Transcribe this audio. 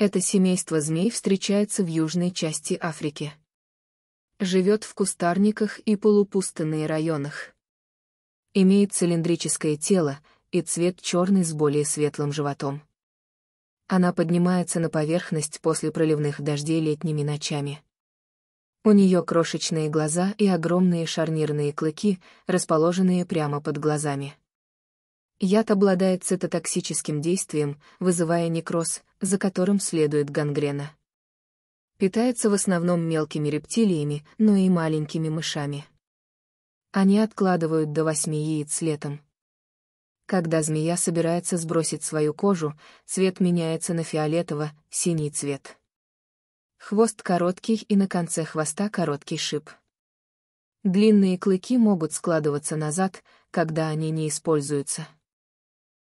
Это семейство змей встречается в южной части Африки. Живет в кустарниках и полупустынных районах. Имеет цилиндрическое тело и цвет черный с более светлым животом. Она поднимается на поверхность после проливных дождей летними ночами. У нее крошечные глаза и огромные шарнирные клыки, расположенные прямо под глазами. Яд обладает цитотоксическим действием, вызывая некроз, за которым следует гангрена. Питается в основном мелкими рептилиями, но и маленькими мышами. Они откладывают до восьми яиц летом. Когда змея собирается сбросить свою кожу, цвет меняется на фиолетово-синий цвет. Хвост короткий и на конце хвоста короткий шип. Длинные клыки могут складываться назад, когда они не используются.